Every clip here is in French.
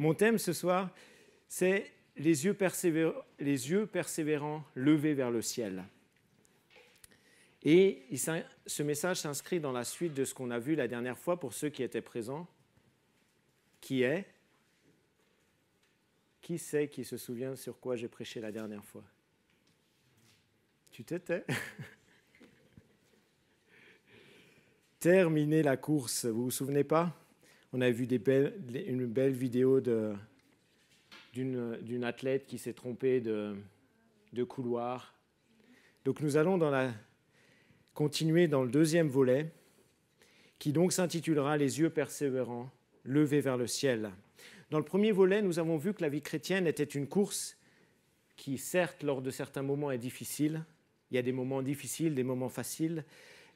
Mon thème ce soir, c'est les yeux, persévérants levés vers le ciel. Et ce message s'inscrit dans la suite de ce qu'on a vu la dernière fois pour ceux qui étaient présents, qui est, qui sait qui se souvient sur quoi j'ai prêché la dernière fois Tu t'étais Terminer la course, vous vous souvenez pas on a vu une belle vidéo d'une athlète qui s'est trompée de, couloir. Donc nous allons continuer dans le deuxième volet, qui donc s'intitulera Les yeux persévérants, levés vers le ciel. Dans le premier volet, nous avons vu que la vie chrétienne était une course qui, certes, lors de certains moments est difficile. Il y a des moments difficiles, des moments faciles,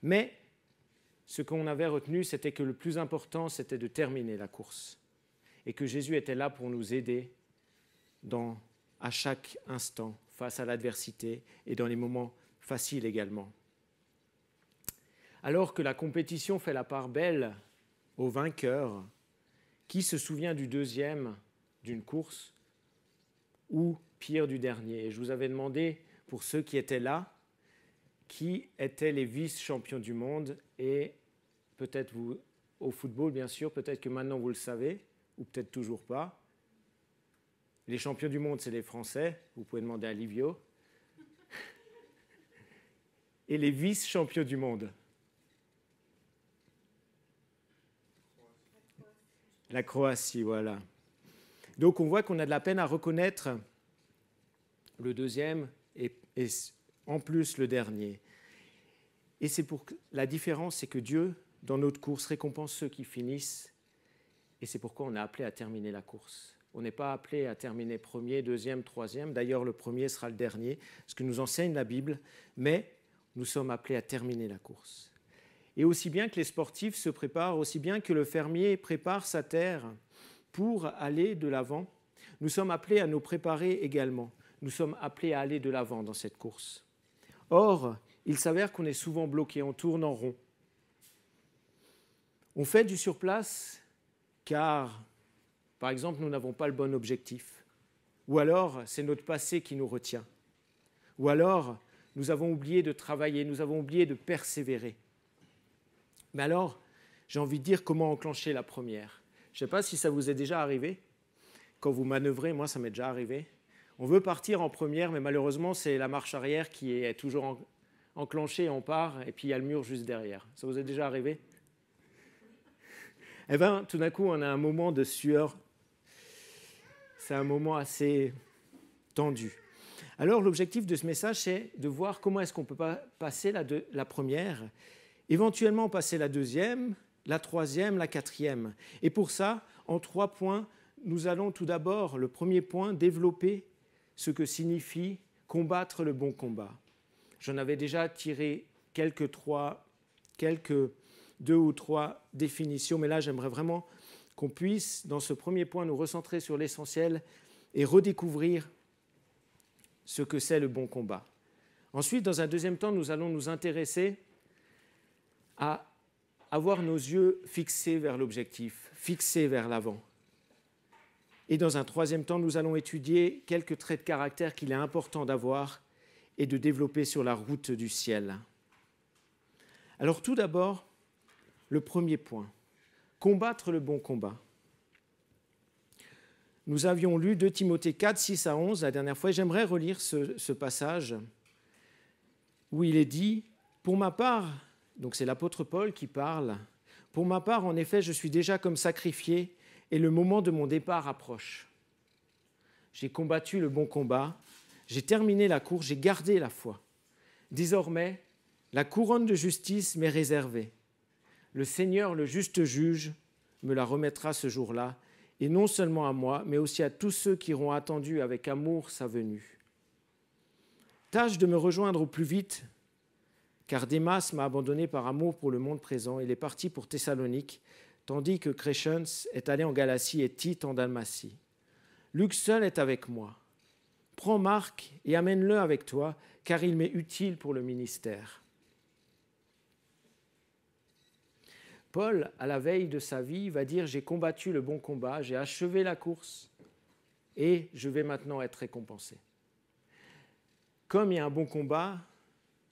mais ce qu'on avait retenu, c'était que le plus important, c'était de terminer la course et que Jésus était là pour nous aider dans, à chaque instant face à l'adversité et dans les moments faciles également. Alors que la compétition fait la part belle au vainqueur, qui se souvient du deuxième d'une course ou pire du dernier je vous avais demandé, pour ceux qui étaient là, qui étaient les vice-champions du monde. Et peut-être vous, au football, bien sûr, peut-être que maintenant vous le savez, ou peut-être toujours pas. Les champions du monde, c'est les Français. Vous pouvez demander à Livio. Et les vice-champions du monde. La Croatie, voilà. Donc on voit qu'on a de la peine à reconnaître le deuxième et, et en plus le dernier. Et c'est pour la différence, c'est que Dieu, dans notre course, récompense ceux qui finissent. Et c'est pourquoi on est appelé à terminer la course. On n'est pas appelé à terminer premier, deuxième, troisième. D'ailleurs, le premier sera le dernier, ce que nous enseigne la Bible. Mais nous sommes appelés à terminer la course. Et aussi bien que les sportifs se préparent, aussi bien que le fermier prépare sa terre pour aller de l'avant, nous sommes appelés à nous préparer également. Nous sommes appelés à aller de l'avant dans cette course. Or, il s'avère qu'on est souvent bloqué, on tourne en rond. On fait du surplace car, par exemple, nous n'avons pas le bon objectif. Ou alors, c'est notre passé qui nous retient. Ou alors, nous avons oublié de travailler, nous avons oublié de persévérer. Mais alors, j'ai envie de dire comment enclencher la première. Je ne sais pas si ça vous est déjà arrivé. Quand vous manœuvrez, moi ça m'est déjà arrivé. On veut partir en première, mais malheureusement, c'est la marche arrière qui est toujours en, enclenchée, on part, et puis il y a le mur juste derrière. Ça vous est déjà arrivé Eh bien, tout d'un coup, on a un moment de sueur. C'est un moment assez tendu. Alors, l'objectif de ce message, c'est de voir comment est-ce qu'on peut passer la première, éventuellement passer la deuxième, la troisième, la quatrième. Et pour ça, en trois points, nous allons tout d'abord, le premier point, développer ce que signifie combattre le bon combat. J'en avais déjà tiré quelques trois, quelques deux ou trois définitions, mais là j'aimerais vraiment qu'on puisse, dans ce premier point, nous recentrer sur l'essentiel et redécouvrir ce que c'est le bon combat. Ensuite, dans un deuxième temps, nous allons nous intéresser à avoir nos yeux fixés vers l'objectif, fixés vers l'avant. Et dans un troisième temps, nous allons étudier quelques traits de caractère qu'il est important d'avoir et de développer sur la route du ciel. Alors tout d'abord, le premier point, combattre le bon combat. Nous avions lu 2 Timothée 4, 6 à 11 la dernière fois, et j'aimerais relire ce, ce passage où il est dit, pour ma part, donc c'est l'apôtre Paul qui parle, pour ma part, en effet, je suis déjà comme sacrifié, et le moment de mon départ approche. J'ai combattu le bon combat, j'ai terminé la cour, j'ai gardé la foi. Désormais, la couronne de justice m'est réservée. Le Seigneur, le juste juge, me la remettra ce jour-là, et non seulement à moi, mais aussi à tous ceux qui auront attendu avec amour sa venue. Tâche de me rejoindre au plus vite, car Démas m'a abandonné par amour pour le monde présent. Il est parti pour Thessalonique, tandis que Crescens est allé en Galatie et Tite en Dalmatie. Luc seul est avec moi. Prends Marc et amène-le avec toi, car il m'est utile pour le ministère. Paul, à la veille de sa vie, va dire J'ai combattu le bon combat, j'ai achevé la course, et je vais maintenant être récompensé. Comme il y a un bon combat,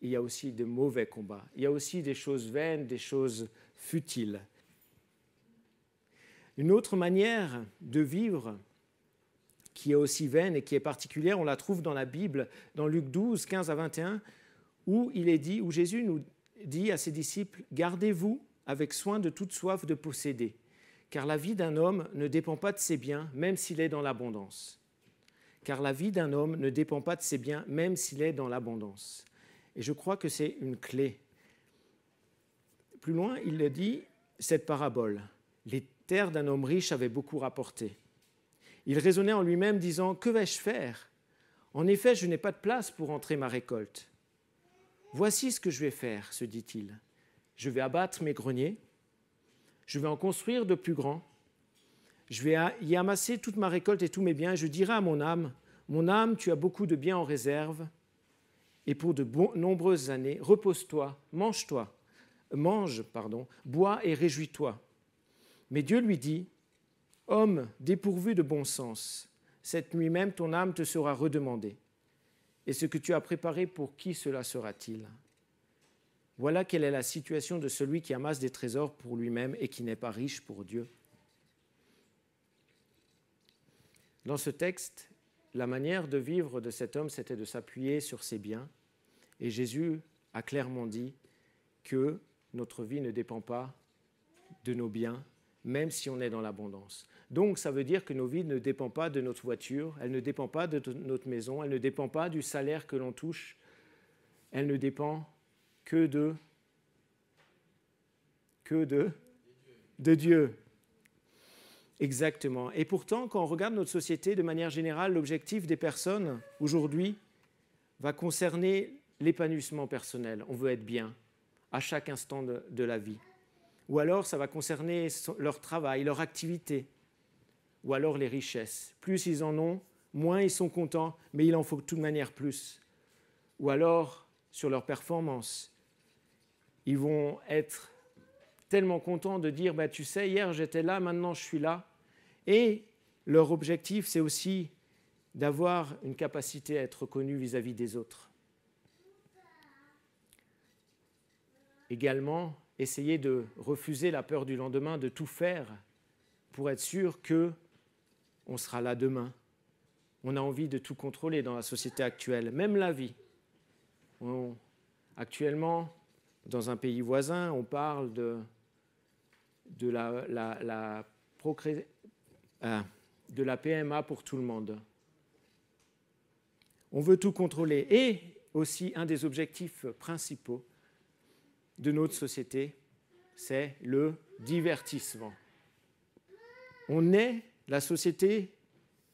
il y a aussi des mauvais combats. Il y a aussi des choses vaines, des choses futiles. Une autre manière de vivre qui est aussi vaine et qui est particulière, on la trouve dans la Bible, dans Luc 12, 15 à 21, où il est dit, où Jésus nous dit à ses disciples, gardez-vous avec soin de toute soif de posséder, car la vie d'un homme ne dépend pas de ses biens, même s'il est dans l'abondance. Car la vie d'un homme ne dépend pas de ses biens, même s'il est dans l'abondance. Et je crois que c'est une clé. Plus loin, il le dit, cette parabole. Les d'un homme riche avait beaucoup rapporté. Il raisonnait en lui-même, disant Que vais-je faire En effet, je n'ai pas de place pour entrer ma récolte. Voici ce que je vais faire, se dit-il. Je vais abattre mes greniers, je vais en construire de plus grands, je vais y amasser toute ma récolte et tous mes biens, je dirai à mon âme, mon âme, tu as beaucoup de biens en réserve, et pour de nombreuses années, repose-toi, mange-toi, mange, pardon, bois et réjouis-toi. Mais Dieu lui dit, Homme dépourvu de bon sens, cette nuit même ton âme te sera redemandée. Et ce que tu as préparé pour qui cela sera-t-il Voilà quelle est la situation de celui qui amasse des trésors pour lui-même et qui n'est pas riche pour Dieu. Dans ce texte, la manière de vivre de cet homme, c'était de s'appuyer sur ses biens. Et Jésus a clairement dit que notre vie ne dépend pas de nos biens, même si on est dans l'abondance. Donc ça veut dire que nos vies ne dépendent pas de notre voiture, elles ne dépendent pas de notre maison, elles ne dépendent pas du salaire que l'on touche, elles ne dépendent que de... que de... de Dieu. Exactement. Et pourtant, quand on regarde notre société de manière générale, l'objectif des personnes aujourd'hui va concerner l'épanouissement personnel. On veut être bien à chaque instant de la vie ou alors ça va concerner leur travail, leur activité, ou alors les richesses. Plus ils en ont, moins ils sont contents, mais il en faut de toute manière plus. Ou alors sur leur performance. Ils vont être tellement contents de dire bah, Tu sais, hier j'étais là, maintenant je suis là. Et leur objectif, c'est aussi d'avoir une capacité à être connu vis-à-vis des autres. Également, essayer de refuser la peur du lendemain, de tout faire pour être sûr que on sera là demain. On a envie de tout contrôler dans la société actuelle, même la vie. actuellement, dans un pays voisin, on parle de, la, de la PMA euh, pour tout le monde. On veut tout contrôler. Et aussi, un des objectifs principaux de notre société, c'est le divertissement. On est la société,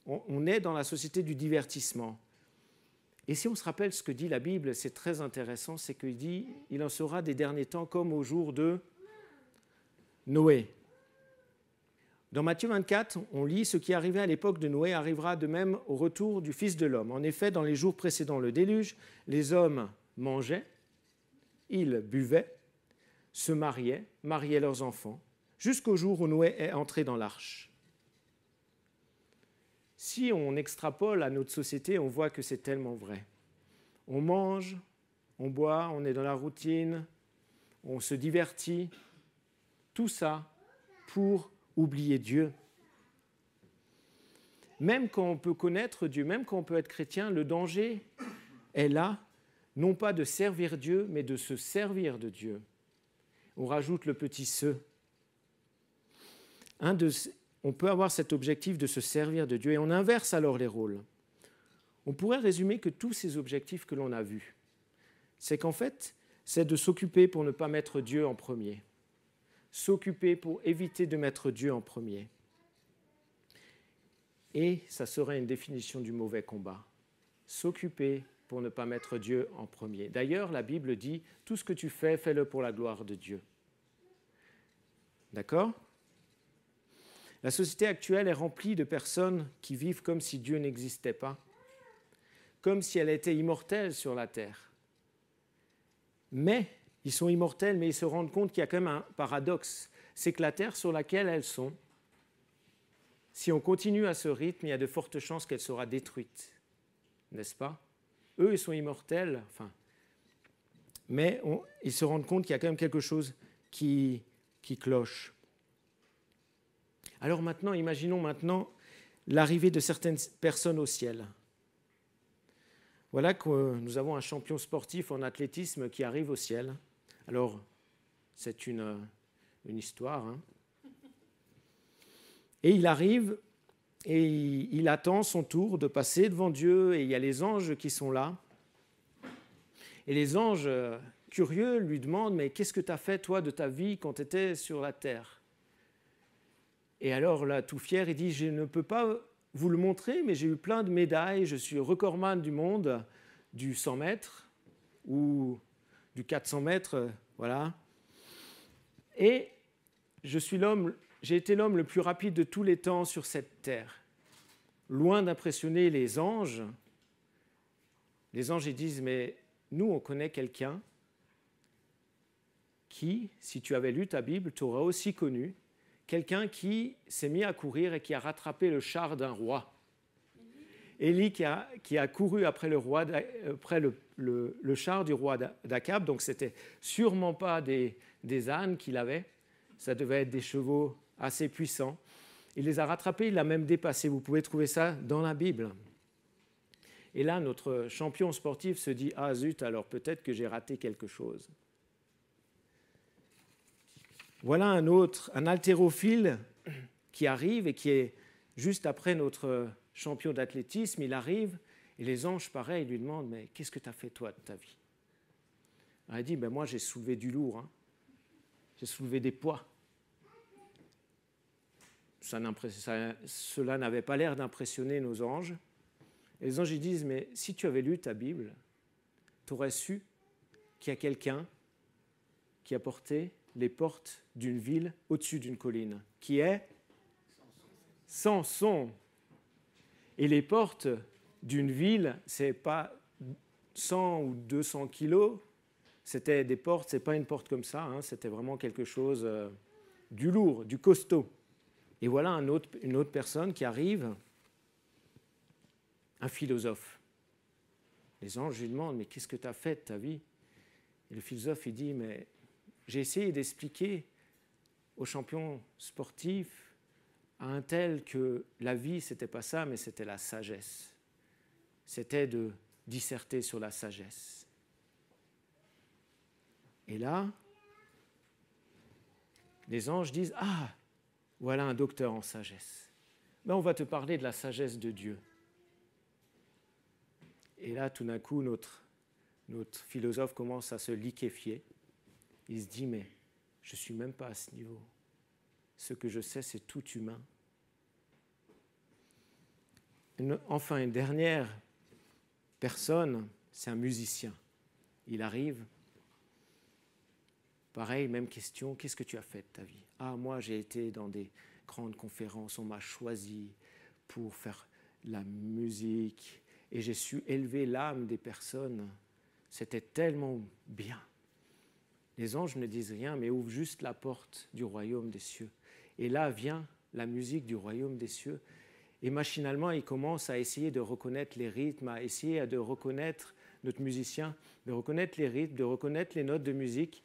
on, est dans la société du divertissement. Et si on se rappelle ce que dit la Bible, c'est très intéressant, c'est qu'il dit, il en sera des derniers temps comme au jour de Noé. Dans Matthieu 24, on lit Ce qui arrivait à l'époque de Noé arrivera de même au retour du Fils de l'homme. En effet, dans les jours précédant le déluge, les hommes mangeaient, ils buvaient, se mariaient, mariaient leurs enfants, jusqu'au jour où Noé est entré dans l'arche. Si on extrapole à notre société, on voit que c'est tellement vrai. On mange, on boit, on est dans la routine, on se divertit, tout ça pour oublier Dieu. Même quand on peut connaître Dieu, même quand on peut être chrétien, le danger est là, non pas de servir Dieu, mais de se servir de Dieu on rajoute le petit ce. on peut avoir cet objectif de se servir de Dieu et on inverse alors les rôles. On pourrait résumer que tous ces objectifs que l'on a vus, c'est qu'en fait, c'est de s'occuper pour ne pas mettre Dieu en premier, s'occuper pour éviter de mettre Dieu en premier. Et ça serait une définition du mauvais combat, s'occuper pour ne pas mettre Dieu en premier. D'ailleurs, la Bible dit, tout ce que tu fais, fais-le pour la gloire de Dieu. D'accord La société actuelle est remplie de personnes qui vivent comme si Dieu n'existait pas, comme si elle était immortelle sur la terre. Mais ils sont immortels, mais ils se rendent compte qu'il y a quand même un paradoxe, c'est que la terre sur laquelle elles sont, si on continue à ce rythme, il y a de fortes chances qu'elle sera détruite, n'est-ce pas eux, ils sont immortels, enfin, mais ils se rendent compte qu'il y a quand même quelque chose qui, cloche. Alors maintenant, imaginons maintenant l'arrivée de certaines personnes au ciel. Voilà que nous avons un champion sportif en athlétisme qui arrive au ciel. Alors, c'est une, histoire. Hein. Et il arrive et il attend son tour de passer devant Dieu, et il y a les anges qui sont là. Et les anges, euh, curieux, lui demandent, mais qu'est-ce que tu as fait, toi, de ta vie quand tu étais sur la terre Et alors, là, tout fier, il dit, je ne peux pas vous le montrer, mais j'ai eu plein de médailles, je suis recordman du monde, du 100 mètres, ou du 400 mètres, euh, voilà. Et je suis l'homme j'ai été l'homme le plus rapide de tous les temps sur cette terre. Loin d'impressionner les anges, les anges disent, mais nous, on connaît quelqu'un qui, si tu avais lu ta Bible, t'aurais aussi connu, quelqu'un qui s'est mis à courir et qui a rattrapé le char d'un roi. Élie qui a, couru après le, roi, euh, après le, char du roi d'Akab, donc c'était sûrement pas des, des ânes qu'il avait, ça devait être des chevaux assez puissant. Il les a rattrapés, il l'a même dépassé. Vous pouvez trouver ça dans la Bible. Et là, notre champion sportif se dit Ah zut, alors peut-être que j'ai raté quelque chose. Voilà un autre, un haltérophile qui arrive et qui est juste après notre champion d'athlétisme. Il arrive et les anges, pareil, lui demandent Mais qu'est-ce que tu as fait toi de ta vie Il dit ben, Moi, j'ai soulevé du lourd. Hein. J'ai soulevé des poids cela n'avait pas l'air d'impressionner nos anges. Et les anges disent, mais si tu avais lu ta Bible, tu aurais su qu'il y a quelqu'un qui a porté les portes d'une ville au-dessus d'une colline, qui est Samson. Et les portes d'une ville, c'est pas 100 ou 200 kilos, c'était des portes, c'est pas une porte comme ça, hein. c'était vraiment quelque chose euh, du lourd, du costaud. Et voilà une autre personne qui arrive, un philosophe. Les anges lui demandent, mais qu'est-ce que tu as fait de ta vie Et le philosophe, il dit, mais j'ai essayé d'expliquer aux champions sportifs, à un tel que la vie, c'était pas ça, mais c'était la sagesse. C'était de disserter sur la sagesse. Et là, les anges disent, ah, voilà un docteur en sagesse. Mais ben, on va te parler de la sagesse de Dieu. Et là, tout d'un coup, notre, philosophe commence à se liquéfier. Il se dit, mais je ne suis même pas à ce niveau. Ce que je sais, c'est tout humain. enfin, une dernière personne, c'est un musicien. Il arrive, Pareil, même question, qu'est-ce que tu as fait de ta vie Ah, moi, j'ai été dans des grandes conférences, on m'a choisi pour faire la musique, et j'ai su élever l'âme des personnes. C'était tellement bien. Les anges ne disent rien, mais ouvrent juste la porte du royaume des cieux. Et là vient la musique du royaume des cieux. Et machinalement, ils commencent à essayer de reconnaître les rythmes, à essayer de reconnaître notre musicien, de reconnaître les rythmes, de reconnaître les notes de musique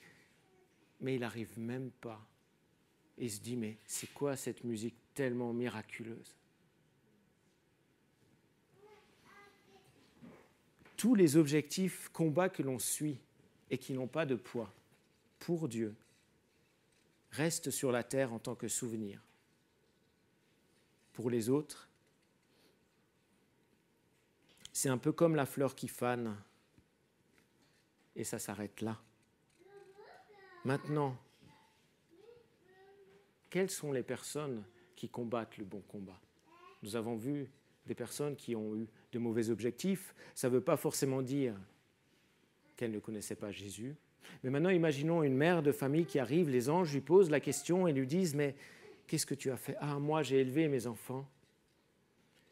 mais il n'arrive même pas. Il se dit, mais c'est quoi cette musique tellement miraculeuse Tous les objectifs, combats que l'on suit et qui n'ont pas de poids pour Dieu restent sur la terre en tant que souvenir. Pour les autres, c'est un peu comme la fleur qui fane et ça s'arrête là. Maintenant, quelles sont les personnes qui combattent le bon combat Nous avons vu des personnes qui ont eu de mauvais objectifs. Ça ne veut pas forcément dire qu'elles ne connaissaient pas Jésus. Mais maintenant, imaginons une mère de famille qui arrive, les anges lui posent la question et lui disent, mais qu'est-ce que tu as fait Ah, moi, j'ai élevé mes enfants.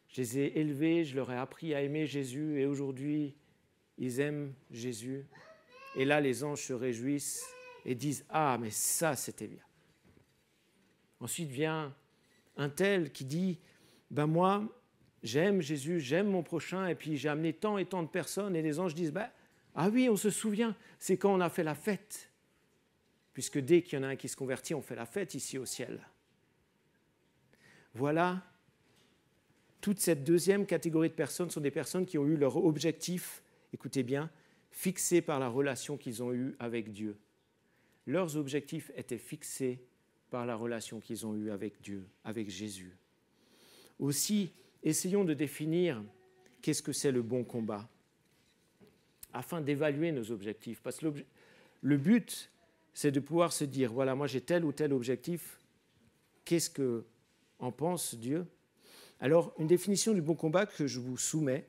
Je les ai élevés, je leur ai appris à aimer Jésus et aujourd'hui, ils aiment Jésus. Et là, les anges se réjouissent et disent Ah, mais ça, c'était bien. Ensuite vient un tel qui dit Ben moi, j'aime Jésus, j'aime mon prochain, et puis j'ai amené tant et tant de personnes, et les anges disent ben, Ah oui, on se souvient, c'est quand on a fait la fête. Puisque dès qu'il y en a un qui se convertit, on fait la fête ici au ciel. Voilà, toute cette deuxième catégorie de personnes sont des personnes qui ont eu leur objectif, écoutez bien, fixé par la relation qu'ils ont eue avec Dieu. Leurs objectifs étaient fixés par la relation qu'ils ont eue avec Dieu, avec Jésus. Aussi, essayons de définir qu'est-ce que c'est le bon combat, afin d'évaluer nos objectifs. Parce que le but, c'est de pouvoir se dire, voilà, moi j'ai tel ou tel objectif, qu'est-ce que en pense Dieu Alors, une définition du bon combat que je vous soumets,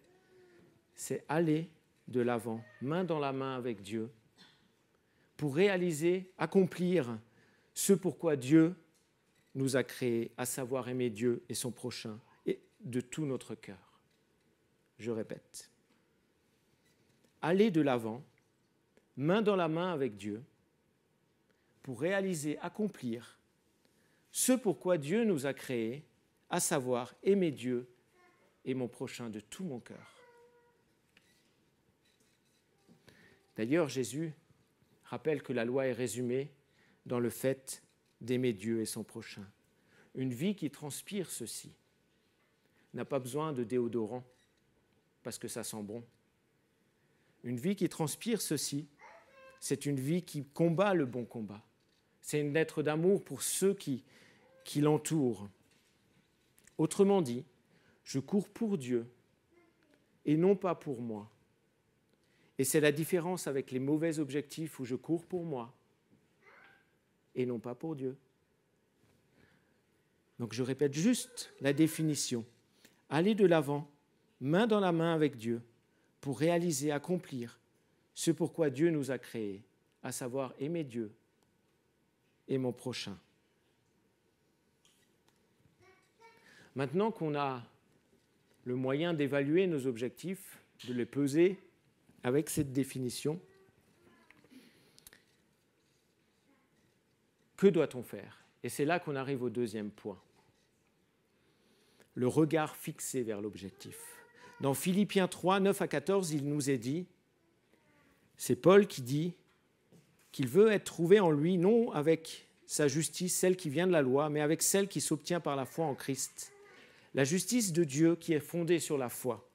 c'est aller de l'avant, main dans la main avec Dieu, pour réaliser, accomplir ce pourquoi Dieu nous a créés, à savoir aimer Dieu et son prochain, et de tout notre cœur. Je répète, aller de l'avant, main dans la main avec Dieu, pour réaliser, accomplir ce pourquoi Dieu nous a créés, à savoir aimer Dieu et mon prochain de tout mon cœur. D'ailleurs, Jésus rappelle que la loi est résumée dans le fait d'aimer Dieu et son prochain. Une vie qui transpire ceci n'a pas besoin de déodorant parce que ça sent bon. Une vie qui transpire ceci, c'est une vie qui combat le bon combat. C'est une lettre d'amour pour ceux qui, qui l'entourent. Autrement dit, je cours pour Dieu et non pas pour moi. Et c'est la différence avec les mauvais objectifs où je cours pour moi et non pas pour Dieu. Donc je répète juste la définition. Aller de l'avant, main dans la main avec Dieu, pour réaliser, accomplir ce pourquoi Dieu nous a créés, à savoir aimer Dieu et mon prochain. Maintenant qu'on a le moyen d'évaluer nos objectifs, de les peser, avec cette définition, que doit-on faire Et c'est là qu'on arrive au deuxième point, le regard fixé vers l'objectif. Dans Philippiens 3, 9 à 14, il nous est dit, c'est Paul qui dit qu'il veut être trouvé en lui, non avec sa justice, celle qui vient de la loi, mais avec celle qui s'obtient par la foi en Christ. La justice de Dieu qui est fondée sur la foi.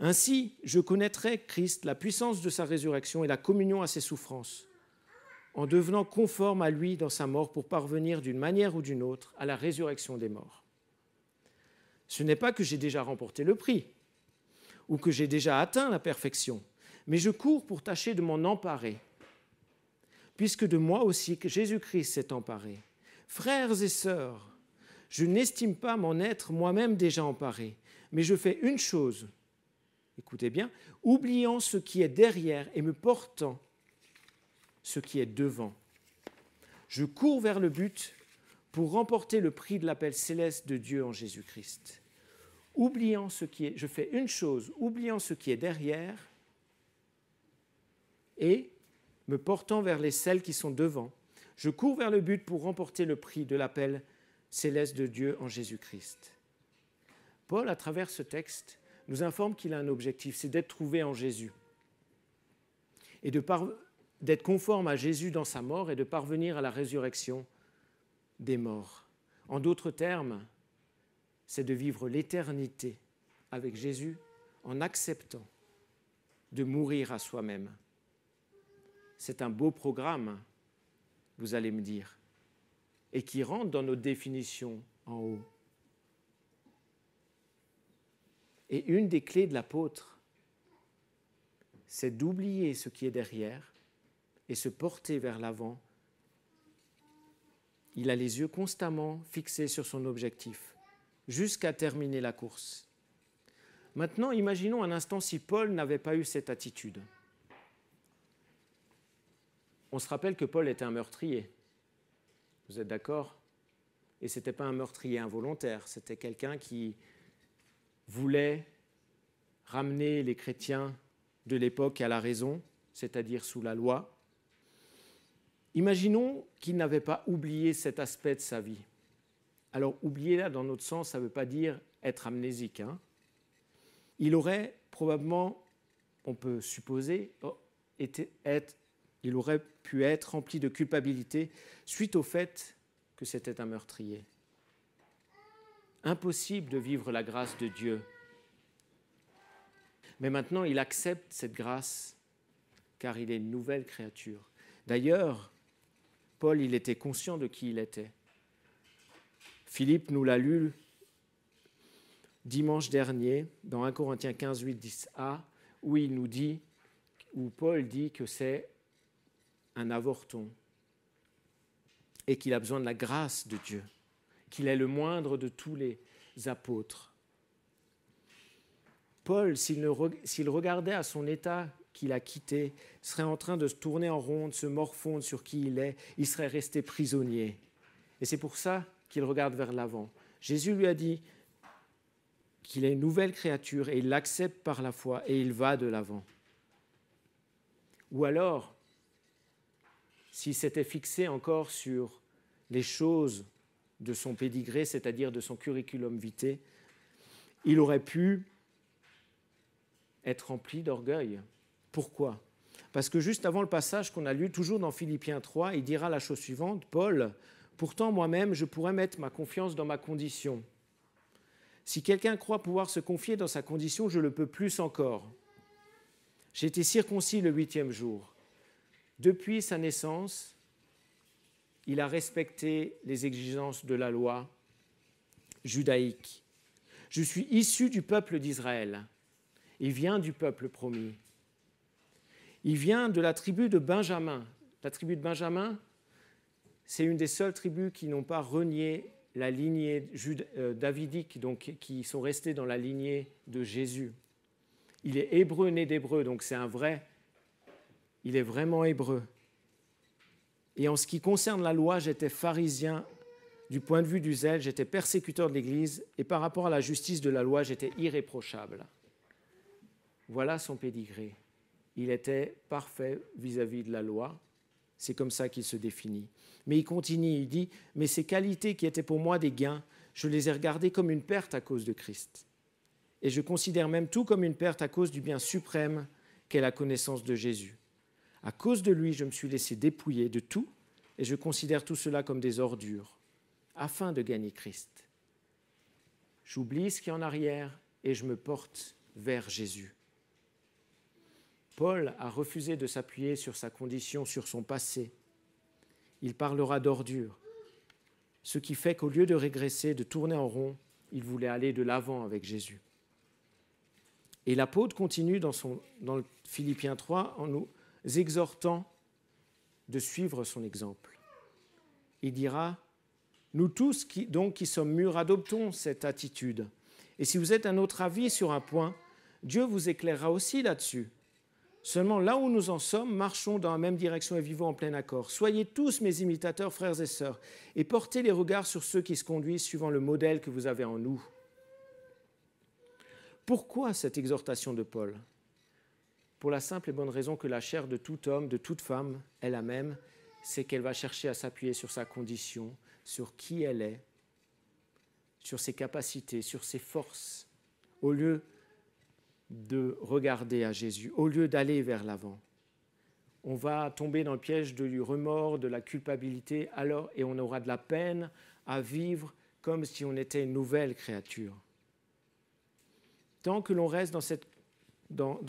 Ainsi, je connaîtrai Christ, la puissance de sa résurrection et la communion à ses souffrances, en devenant conforme à lui dans sa mort pour parvenir d'une manière ou d'une autre à la résurrection des morts. Ce n'est pas que j'ai déjà remporté le prix ou que j'ai déjà atteint la perfection, mais je cours pour tâcher de m'en emparer, puisque de moi aussi que Jésus-Christ s'est emparé. Frères et sœurs, je n'estime pas m'en être moi-même déjà emparé, mais je fais une chose, écoutez bien, oubliant ce qui est derrière et me portant ce qui est devant. Je cours vers le but pour remporter le prix de l'appel céleste de Dieu en Jésus-Christ. Oubliant ce qui est, je fais une chose, oubliant ce qui est derrière et me portant vers les celles qui sont devant. Je cours vers le but pour remporter le prix de l'appel céleste de Dieu en Jésus-Christ. Paul, à travers ce texte, nous informe qu'il a un objectif, c'est d'être trouvé en Jésus. Et d'être conforme à Jésus dans sa mort et de parvenir à la résurrection des morts. En d'autres termes, c'est de vivre l'éternité avec Jésus en acceptant de mourir à soi-même. C'est un beau programme, vous allez me dire, et qui rentre dans nos définitions en haut. Et une des clés de l'apôtre, c'est d'oublier ce qui est derrière et se porter vers l'avant. Il a les yeux constamment fixés sur son objectif, jusqu'à terminer la course. Maintenant, imaginons un instant si Paul n'avait pas eu cette attitude. On se rappelle que Paul était un meurtrier. Vous êtes d'accord Et ce n'était pas un meurtrier involontaire, c'était quelqu'un qui voulait ramener les chrétiens de l'époque à la raison, c'est-à-dire sous la loi, imaginons qu'il n'avait pas oublié cet aspect de sa vie. Alors oublier là, dans notre sens, ça ne veut pas dire être amnésique. Hein. Il aurait probablement, on peut supposer, oh, il aurait pu être rempli de culpabilité suite au fait que c'était un meurtrier. Impossible de vivre la grâce de Dieu. Mais maintenant, il accepte cette grâce car il est une nouvelle créature. D'ailleurs, Paul, il était conscient de qui il était. Philippe nous l'a lu dimanche dernier dans 1 Corinthiens 15, 8, 10a, où il nous dit, où Paul dit que c'est un avorton et qu'il a besoin de la grâce de Dieu qu'il est le moindre de tous les apôtres. Paul, s'il regardait à son état qu'il a quitté, serait en train de se tourner en ronde, se morfondre sur qui il est, il serait resté prisonnier. Et c'est pour ça qu'il regarde vers l'avant. Jésus lui a dit qu'il est une nouvelle créature et il l'accepte par la foi et il va de l'avant. Ou alors, s'il s'était fixé encore sur les choses de son pédigré, c'est-à-dire de son curriculum vitae, il aurait pu être rempli d'orgueil. Pourquoi Parce que juste avant le passage qu'on a lu, toujours dans Philippiens 3, il dira la chose suivante, Paul, pourtant moi-même, je pourrais mettre ma confiance dans ma condition. Si quelqu'un croit pouvoir se confier dans sa condition, je le peux plus encore. J'ai été circoncis le huitième jour. Depuis sa naissance, il a respecté les exigences de la loi judaïque. Je suis issu du peuple d'Israël. Il vient du peuple promis. Il vient de la tribu de Benjamin. La tribu de Benjamin, c'est une des seules tribus qui n'ont pas renié la lignée euh, davidique, donc qui sont restées dans la lignée de Jésus. Il est hébreu, né d'hébreu, donc c'est un vrai. Il est vraiment hébreu. Et en ce qui concerne la loi, j'étais pharisien. Du point de vue du zèle, j'étais persécuteur de l'Église. Et par rapport à la justice de la loi, j'étais irréprochable. Voilà son pédigré. Il était parfait vis-à-vis -vis de la loi. C'est comme ça qu'il se définit. Mais il continue, il dit, mais ces qualités qui étaient pour moi des gains, je les ai regardées comme une perte à cause de Christ. Et je considère même tout comme une perte à cause du bien suprême qu'est la connaissance de Jésus à cause de lui, je me suis laissé dépouiller de tout et je considère tout cela comme des ordures afin de gagner Christ. J'oublie ce qui est en arrière et je me porte vers Jésus. Paul a refusé de s'appuyer sur sa condition, sur son passé. Il parlera d'ordures, ce qui fait qu'au lieu de régresser, de tourner en rond, il voulait aller de l'avant avec Jésus. Et l'apôtre continue dans, son, dans Philippiens 3 en nous exhortant de suivre son exemple. Il dira, nous tous qui, donc qui sommes mûrs adoptons cette attitude. Et si vous êtes un autre avis sur un point, Dieu vous éclairera aussi là-dessus. Seulement là où nous en sommes, marchons dans la même direction et vivons en plein accord. Soyez tous mes imitateurs, frères et sœurs, et portez les regards sur ceux qui se conduisent suivant le modèle que vous avez en nous. Pourquoi cette exhortation de Paul pour la simple et bonne raison que la chair de tout homme, de toute femme, est la même, c'est qu'elle va chercher à s'appuyer sur sa condition, sur qui elle est, sur ses capacités, sur ses forces, au lieu de regarder à Jésus, au lieu d'aller vers l'avant. On va tomber dans le piège du remords, de la culpabilité, alors et on aura de la peine à vivre comme si on était une nouvelle créature. Tant que l'on reste dans, cette, dans,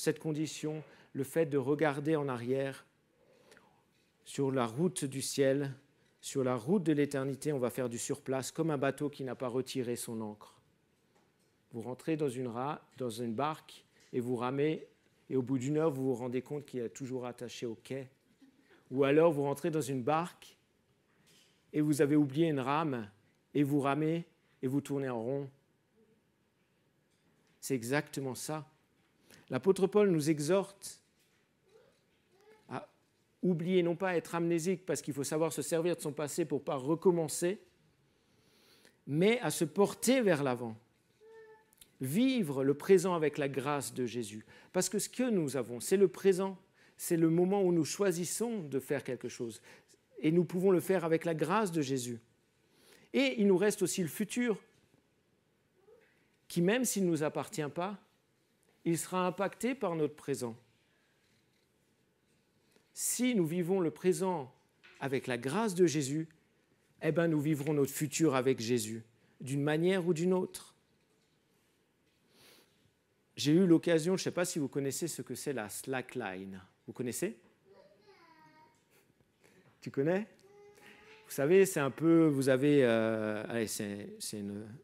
cette condition, le fait de regarder en arrière sur la route du ciel, sur la route de l'éternité, on va faire du surplace comme un bateau qui n'a pas retiré son ancre. Vous rentrez dans une, dans une barque et vous ramez, et au bout d'une heure, vous vous rendez compte qu'il est toujours attaché au quai. Ou alors vous rentrez dans une barque et vous avez oublié une rame et vous ramez et vous tournez en rond. C'est exactement ça. L'apôtre Paul nous exhorte à oublier, non pas à être amnésique, parce qu'il faut savoir se servir de son passé pour ne pas recommencer, mais à se porter vers l'avant, vivre le présent avec la grâce de Jésus. Parce que ce que nous avons, c'est le présent, c'est le moment où nous choisissons de faire quelque chose. Et nous pouvons le faire avec la grâce de Jésus. Et il nous reste aussi le futur, qui même s'il ne nous appartient pas, il sera impacté par notre présent. Si nous vivons le présent avec la grâce de Jésus, eh bien nous vivrons notre futur avec Jésus, d'une manière ou d'une autre. J'ai eu l'occasion, je ne sais pas si vous connaissez ce que c'est la slackline. Vous connaissez Tu connais Vous savez, c'est un peu, vous avez, euh, c'est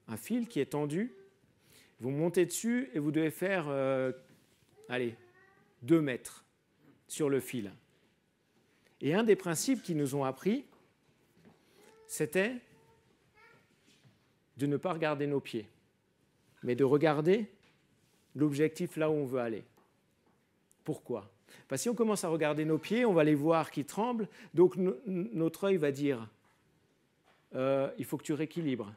un fil qui est tendu vous montez dessus et vous devez faire, euh, allez, 2 mètres sur le fil. Et un des principes qu'ils nous ont appris, c'était de ne pas regarder nos pieds, mais de regarder l'objectif là où on veut aller. Pourquoi Parce que si on commence à regarder nos pieds, on va les voir qui tremblent, donc notre œil va dire, euh, il faut que tu rééquilibres,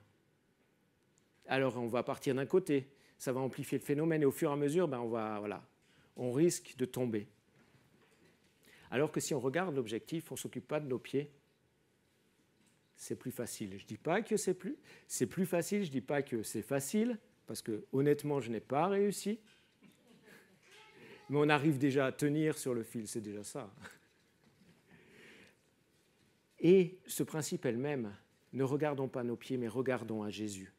alors on va partir d'un côté, ça va amplifier le phénomène, et au fur et à mesure, ben, on, va, voilà, on risque de tomber. Alors que si on regarde l'objectif, on ne s'occupe pas de nos pieds, c'est plus facile. Je ne dis pas que c'est plus, c'est plus facile, je dis pas que c'est facile, parce que honnêtement, je n'ai pas réussi. Mais on arrive déjà à tenir sur le fil, c'est déjà ça. Et ce principe elle même. Ne regardons pas nos pieds, mais regardons à Jésus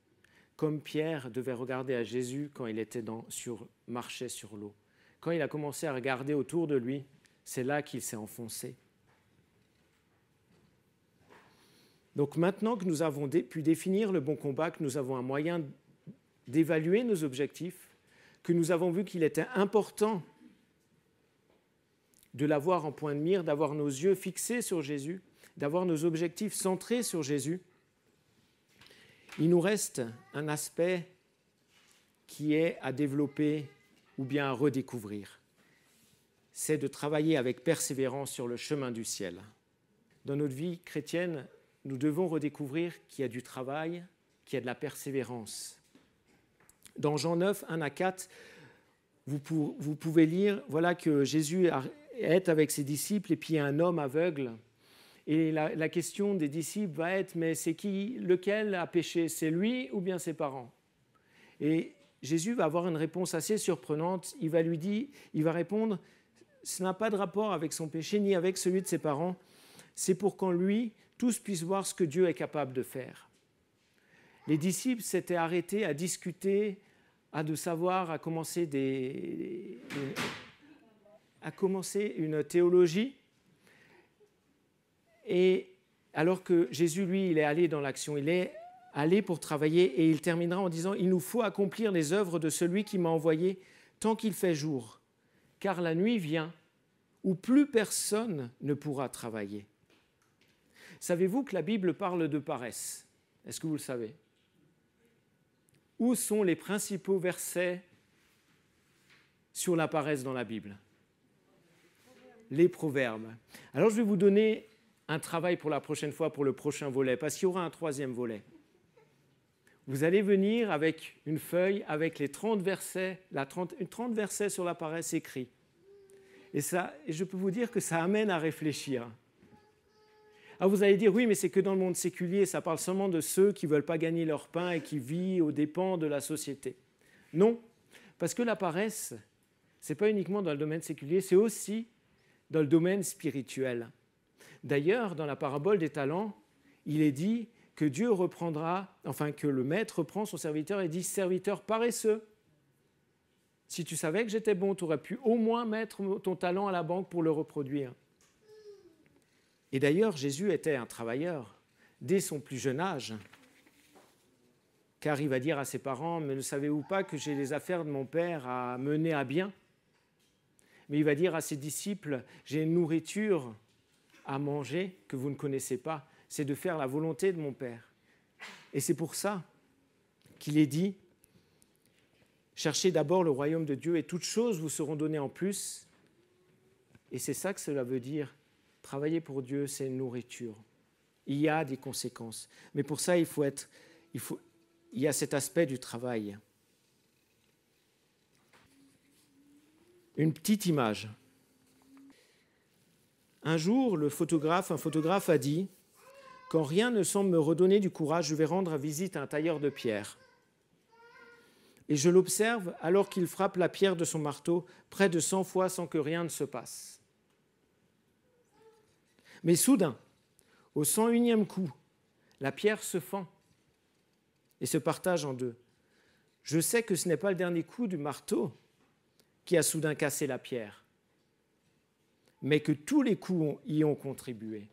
comme Pierre devait regarder à Jésus quand il était dans, sur, marchait sur l'eau. Quand il a commencé à regarder autour de lui, c'est là qu'il s'est enfoncé. Donc maintenant que nous avons pu définir le bon combat, que nous avons un moyen d'évaluer nos objectifs, que nous avons vu qu'il était important de l'avoir en point de mire, d'avoir nos yeux fixés sur Jésus, d'avoir nos objectifs centrés sur Jésus, il nous reste un aspect qui est à développer ou bien à redécouvrir. C'est de travailler avec persévérance sur le chemin du ciel. Dans notre vie chrétienne, nous devons redécouvrir qu'il y a du travail, qu'il y a de la persévérance. Dans Jean 9, 1 à 4, vous, pouvez lire, voilà que Jésus est avec ses disciples et puis un homme aveugle et la, question des disciples va être, mais c'est qui, lequel a péché C'est lui ou bien ses parents Et Jésus va avoir une réponse assez surprenante. Il va lui dire, il va répondre, ce n'a pas de rapport avec son péché ni avec celui de ses parents. C'est pour qu'en lui, tous puissent voir ce que Dieu est capable de faire. Les disciples s'étaient arrêtés à discuter, à de savoir, à commencer, à commencer une théologie et alors que Jésus, lui, il est allé dans l'action, il est allé pour travailler et il terminera en disant, il nous faut accomplir les œuvres de celui qui m'a envoyé tant qu'il fait jour, car la nuit vient où plus personne ne pourra travailler. Savez-vous que la Bible parle de paresse Est-ce que vous le savez Où sont les principaux versets sur la paresse dans la Bible Les proverbes. Alors je vais vous donner un travail pour la prochaine fois, pour le prochain volet, parce qu'il y aura un troisième volet. Vous allez venir avec une feuille, avec les 30 versets, la 30, 30 versets sur la paresse écrits. Et, ça, je peux vous dire que ça amène à réfléchir. Ah, vous allez dire, oui, mais c'est que dans le monde séculier, ça parle seulement de ceux qui ne veulent pas gagner leur pain et qui vivent aux dépens de la société. Non, parce que la paresse, ce n'est pas uniquement dans le domaine séculier, c'est aussi dans le domaine spirituel. D'ailleurs, dans la parabole des talents, il est dit que Dieu reprendra, enfin que le maître reprend son serviteur et dit Serviteur paresseux, si tu savais que j'étais bon, tu aurais pu au moins mettre ton talent à la banque pour le reproduire. Et d'ailleurs, Jésus était un travailleur dès son plus jeune âge, car il va dire à ses parents Mais ne savez-vous pas que j'ai les affaires de mon père à mener à bien Mais il va dire à ses disciples J'ai une nourriture à manger que vous ne connaissez pas, c'est de faire la volonté de mon Père. Et c'est pour ça qu'il est dit, cherchez d'abord le royaume de Dieu et toutes choses vous seront données en plus. Et c'est ça que cela veut dire. Travailler pour Dieu, c'est une nourriture. Il y a des conséquences. Mais pour ça, il faut être... Il, faut, il y a cet aspect du travail. Une petite image. Un jour, le photographe, un photographe a dit Quand rien ne semble me redonner du courage, je vais rendre visite à un tailleur de pierre. Et je l'observe alors qu'il frappe la pierre de son marteau près de 100 fois sans que rien ne se passe. Mais soudain, au 101e coup, la pierre se fend et se partage en deux. Je sais que ce n'est pas le dernier coup du marteau qui a soudain cassé la pierre mais que tous les coups y ont contribué.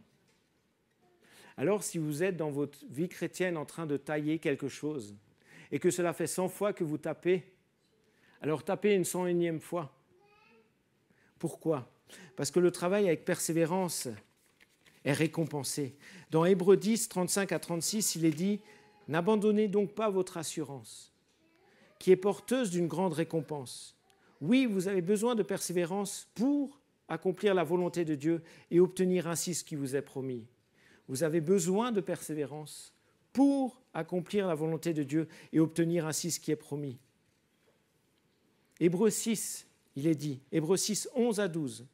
Alors si vous êtes dans votre vie chrétienne en train de tailler quelque chose, et que cela fait 100 fois que vous tapez, alors tapez une 101e fois. Pourquoi Parce que le travail avec persévérance est récompensé. Dans Hébreux 10, 35 à 36, il est dit, N'abandonnez donc pas votre assurance, qui est porteuse d'une grande récompense. Oui, vous avez besoin de persévérance pour accomplir la volonté de Dieu et obtenir ainsi ce qui vous est promis. Vous avez besoin de persévérance pour accomplir la volonté de Dieu et obtenir ainsi ce qui est promis. Hébreux 6, il est dit, Hébreux 6, 11 à 12.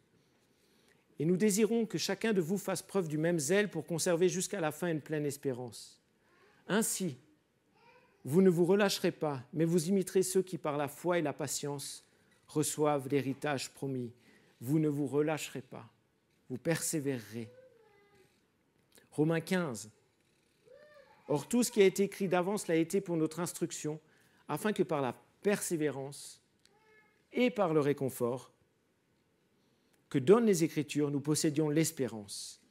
Et nous désirons que chacun de vous fasse preuve du même zèle pour conserver jusqu'à la fin une pleine espérance. Ainsi, vous ne vous relâcherez pas, mais vous imiterez ceux qui par la foi et la patience reçoivent l'héritage promis vous ne vous relâcherez pas, vous persévérerez. Romains 15. Or tout ce qui a été écrit d'avance l'a été pour notre instruction, afin que par la persévérance et par le réconfort que donnent les Écritures, nous possédions l'espérance.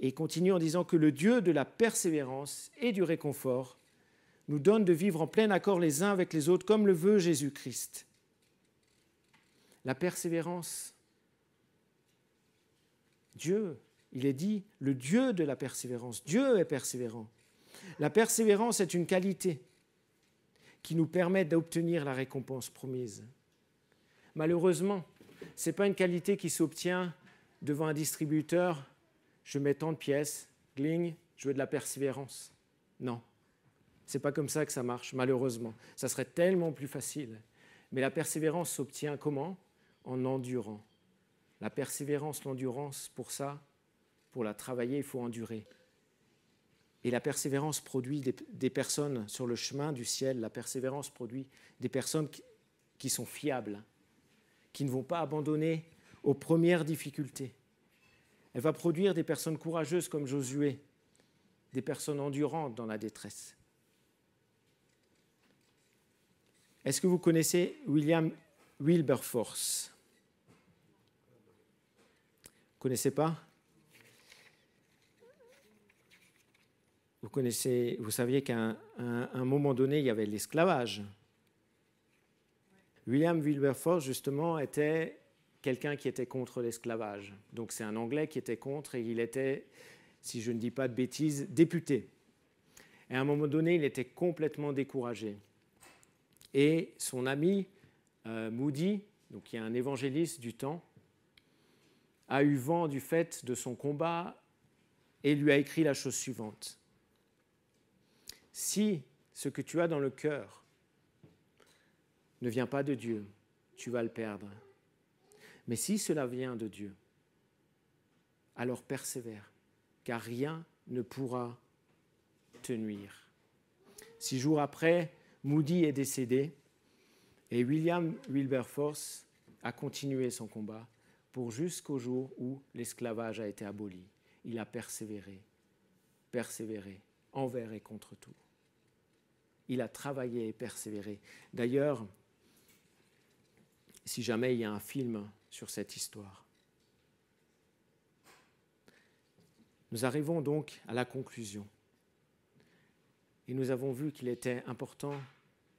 Et continue en disant que le Dieu de la persévérance et du réconfort nous donne de vivre en plein accord les uns avec les autres, comme le veut Jésus-Christ la persévérance. Dieu, il est dit, le Dieu de la persévérance. Dieu est persévérant. La persévérance est une qualité qui nous permet d'obtenir la récompense promise. Malheureusement, ce n'est pas une qualité qui s'obtient devant un distributeur, je mets tant de pièces, gling, je veux de la persévérance. Non, c'est pas comme ça que ça marche, malheureusement. Ça serait tellement plus facile. Mais la persévérance s'obtient comment en endurant. La persévérance, l'endurance, pour ça, pour la travailler, il faut endurer. Et la persévérance produit des, personnes sur le chemin du ciel, la persévérance produit des personnes qui sont fiables, qui ne vont pas abandonner aux premières difficultés. Elle va produire des personnes courageuses comme Josué, des personnes endurantes dans la détresse. Est-ce que vous connaissez William Wilberforce connaissez pas Vous connaissez, vous saviez qu'à un, moment donné, il y avait l'esclavage. William Wilberforce, justement, était quelqu'un qui était contre l'esclavage. Donc c'est un Anglais qui était contre et il était, si je ne dis pas de bêtises, député. Et à un moment donné, il était complètement découragé. Et son ami euh, Moody, donc qui est un évangéliste du temps, a eu vent du fait de son combat et lui a écrit la chose suivante. Si ce que tu as dans le cœur ne vient pas de Dieu, tu vas le perdre. Mais si cela vient de Dieu, alors persévère, car rien ne pourra te nuire. Six jours après, Moody est décédé et William Wilberforce a continué son combat pour jusqu'au jour où l'esclavage a été aboli. Il a persévéré, persévéré, envers et contre tout. Il a travaillé et persévéré. D'ailleurs, si jamais il y a un film sur cette histoire, nous arrivons donc à la conclusion. Et nous avons vu qu'il était important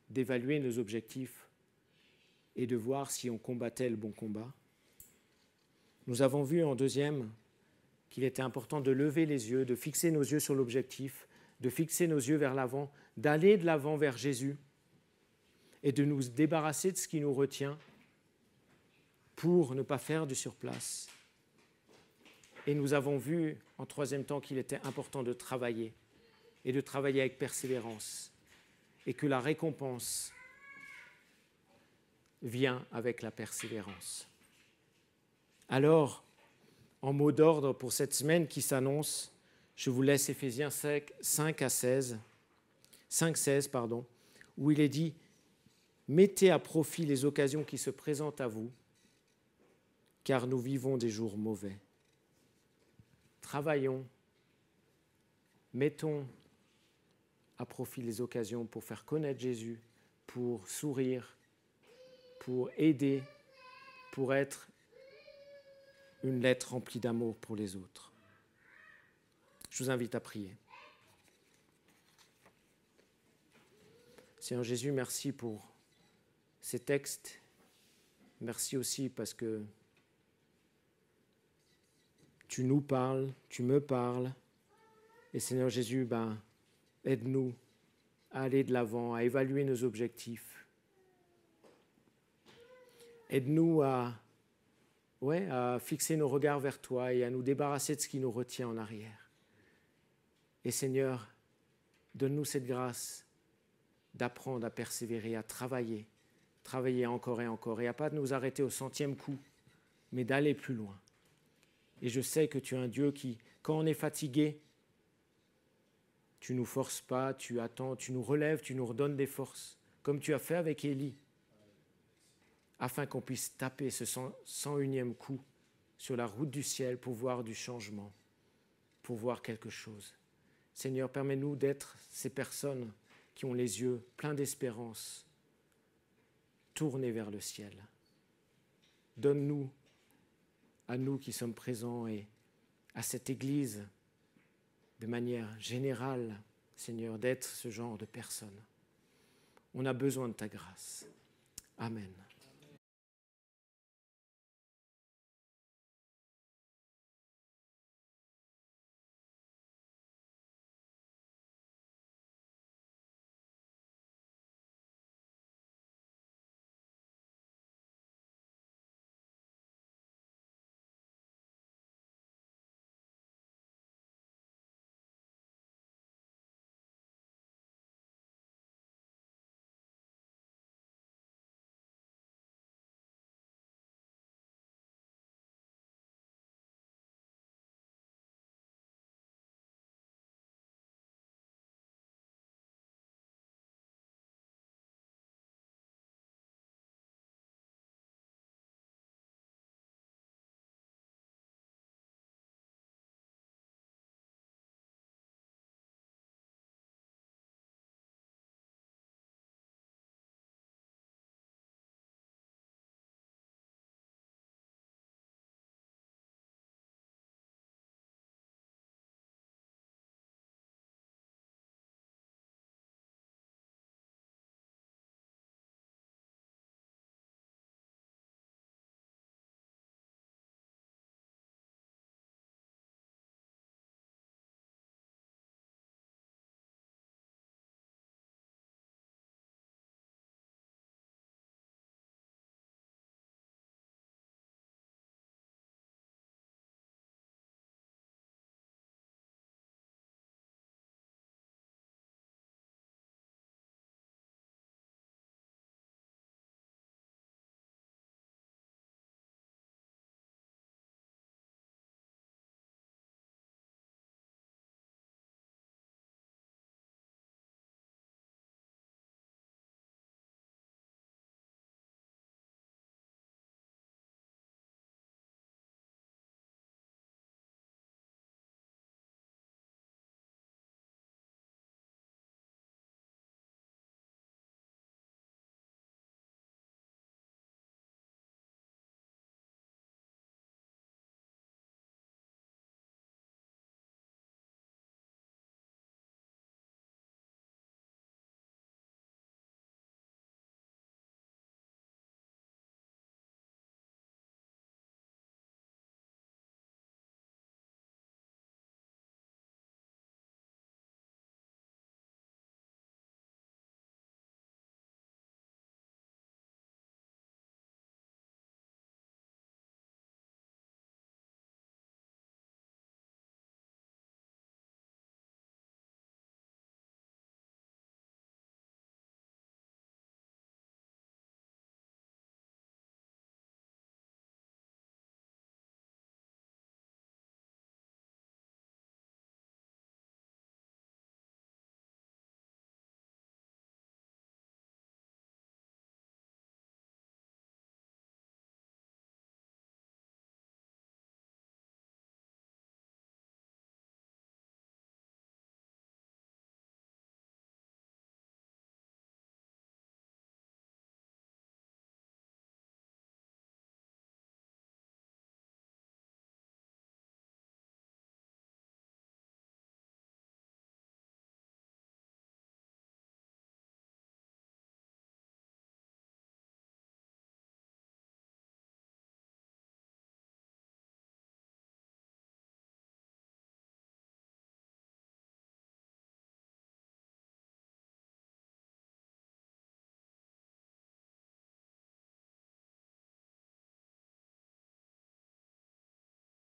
d'évaluer nos objectifs et de voir si on combattait le bon combat nous avons vu en deuxième qu'il était important de lever les yeux, de fixer nos yeux sur l'objectif, de fixer nos yeux vers l'avant, d'aller de l'avant vers Jésus et de nous débarrasser de ce qui nous retient pour ne pas faire du surplace. Et nous avons vu en troisième temps qu'il était important de travailler et de travailler avec persévérance et que la récompense vient avec la persévérance. Alors, en mot d'ordre pour cette semaine qui s'annonce, je vous laisse Éphésiens 5, 5 à 16, 5, 16, pardon, où il est dit Mettez à profit les occasions qui se présentent à vous, car nous vivons des jours mauvais. Travaillons, mettons à profit les occasions pour faire connaître Jésus, pour sourire, pour aider, pour être une lettre remplie d'amour pour les autres. Je vous invite à prier. Seigneur Jésus, merci pour ces textes. Merci aussi parce que tu nous parles, tu me parles. Et Seigneur Jésus, ben, aide-nous à aller de l'avant, à évaluer nos objectifs. Aide-nous à ouais, à fixer nos regards vers toi et à nous débarrasser de ce qui nous retient en arrière. Et Seigneur, donne-nous cette grâce d'apprendre à persévérer, à travailler, travailler encore et encore, et à pas nous arrêter au centième coup, mais d'aller plus loin. Et je sais que tu es un Dieu qui, quand on est fatigué, tu nous forces pas, tu attends, tu nous relèves, tu nous redonnes des forces, comme tu as fait avec Élie afin qu'on puisse taper ce 101e coup sur la route du ciel pour voir du changement, pour voir quelque chose. Seigneur, permets-nous d'être ces personnes qui ont les yeux pleins d'espérance, tournés vers le ciel. Donne-nous, à nous qui sommes présents et à cette Église, de manière générale, Seigneur, d'être ce genre de personnes. On a besoin de ta grâce. Amen.